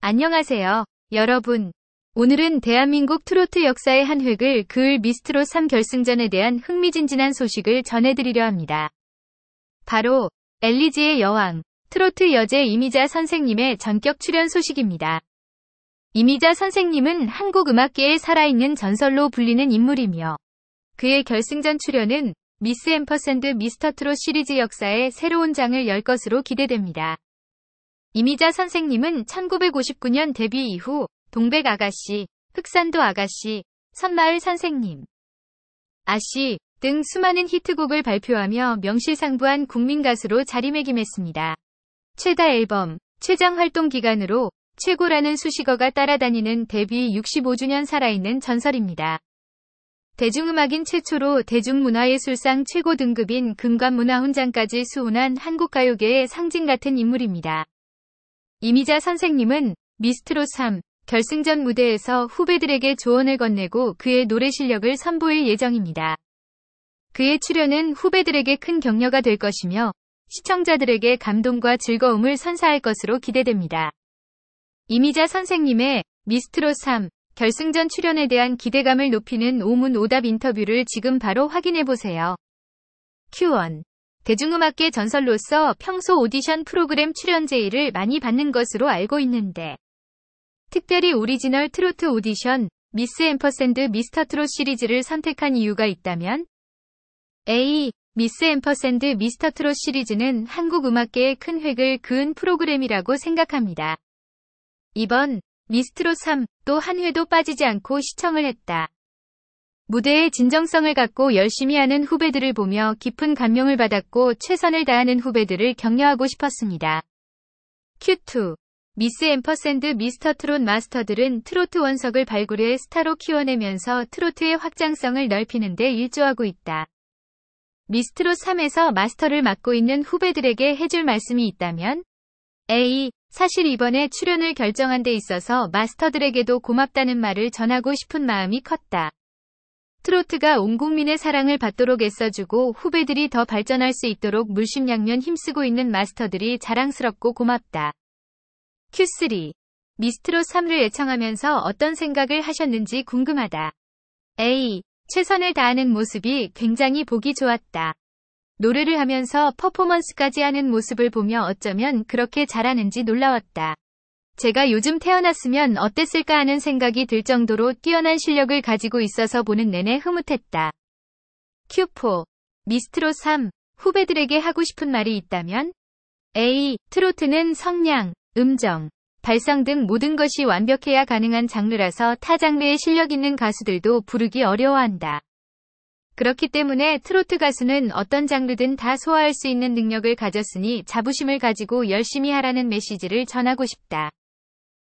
안녕하세요, 여러분. 오늘은 대한민국 트로트 역사의 한 획을 그을 미스트롯 3 결승전에 대한 흥미진진한 소식을 전해드리려 합니다. 바로 엘리지의 여왕, 트로트 여제 이미자 선생님의 전격 출연 소식입니다. 이미자 선생님은 한국 음악계에 살아있는 전설로 불리는 인물이며 그의 결승전 출연은 미스 앰퍼샌드 미스터 트롯 시리즈 역사에 새로운 장을 열 것으로 기대됩니다. 이미자 선생님은 1959년 데뷔 이후 동백 아가씨, 흑산도 아가씨, 선마을 선생님, 아씨 등 수많은 히트곡을 발표하며 명실상부한 국민 가수로 자리매김했습니다. 최다 앨범, 최장 활동 기간으로 최고라는 수식어가 따라다니는 데뷔 65주년 살아있는 전설입니다. 대중음악인 최초로 대중문화예술상 최고 등급인 금관문화훈장까지 수훈한 한국가요계의 상징 같은 인물입니다. 이미자 선생님은 미스트롯 3 결승전 무대에서 후배들에게 조언을 건네고 그의 노래 실력을 선보일 예정입니다. 그의 출연은 후배들에게 큰 격려가 될 것이며 시청자들에게 감동과 즐거움을 선사할 것으로 기대됩니다. 이미자 선생님의 미스트롯 3 결승전 출연에 대한 기대감을 높이는 오문 오답 인터뷰를 지금 바로 확인해보세요. Q1 대중음악계 전설로서 평소 오디션 프로그램 출연 제의를 많이 받는 것으로 알고 있는데 특별히 오리지널 트로트 오디션 미스 앰퍼센드 미스터 트롯 시리즈를 선택한 이유가 있다면 A. 미스 앰퍼센드 미스터 트롯 시리즈는 한국 음악계에 큰 획을 그은 프로그램이라고 생각합니다. 2번 미스트롯 3또 한 회도 빠지지 않고 시청을 했다. 무대의 진정성을 갖고 열심히 하는 후배들을 보며 깊은 감명을 받았고 최선을 다하는 후배들을 격려하고 싶었습니다. Q2 미스 앰퍼샌드 미스터 트롯 마스터들은 트로트 원석을 발굴해 스타로 키워내면서 트로트의 확장성을 넓히는 데 일조하고 있다. 미스트롯 3에서 마스터를 맡고 있는 후배들에게 해줄 말씀이 있다면? A. 사실 이번에 출연을 결정한 데 있어서 마스터들에게도 고맙다는 말을 전하고 싶은 마음이 컸다. 트로트가 온 국민의 사랑을 받도록 애써주고 후배들이 더 발전할 수 있도록 물심양면 힘쓰고 있는 마스터들이 자랑스럽고 고맙다. Q3. 미스트롯 3를 애청하면서 어떤 생각을 하셨는지 궁금하다. A. 최선을 다하는 모습이 굉장히 보기 좋았다. 노래를 하면서 퍼포먼스까지 하는 모습을 보며 어쩌면 그렇게 잘하는지 놀라웠다. 제가 요즘 태어났으면 어땠을까 하는 생각이 들 정도로 뛰어난 실력을 가지고 있어서 보는 내내 흐뭇했다. 큐포 미스트로 3. 후배들에게 하고 싶은 말이 있다면? A. 트로트는 성량, 음정, 발성 등 모든 것이 완벽해야 가능한 장르라서 타 장르의 실력 있는 가수들도 부르기 어려워한다. 그렇기 때문에 트로트 가수는 어떤 장르든 다 소화할 수 있는 능력을 가졌으니 자부심을 가지고 열심히 하라는 메시지를 전하고 싶다.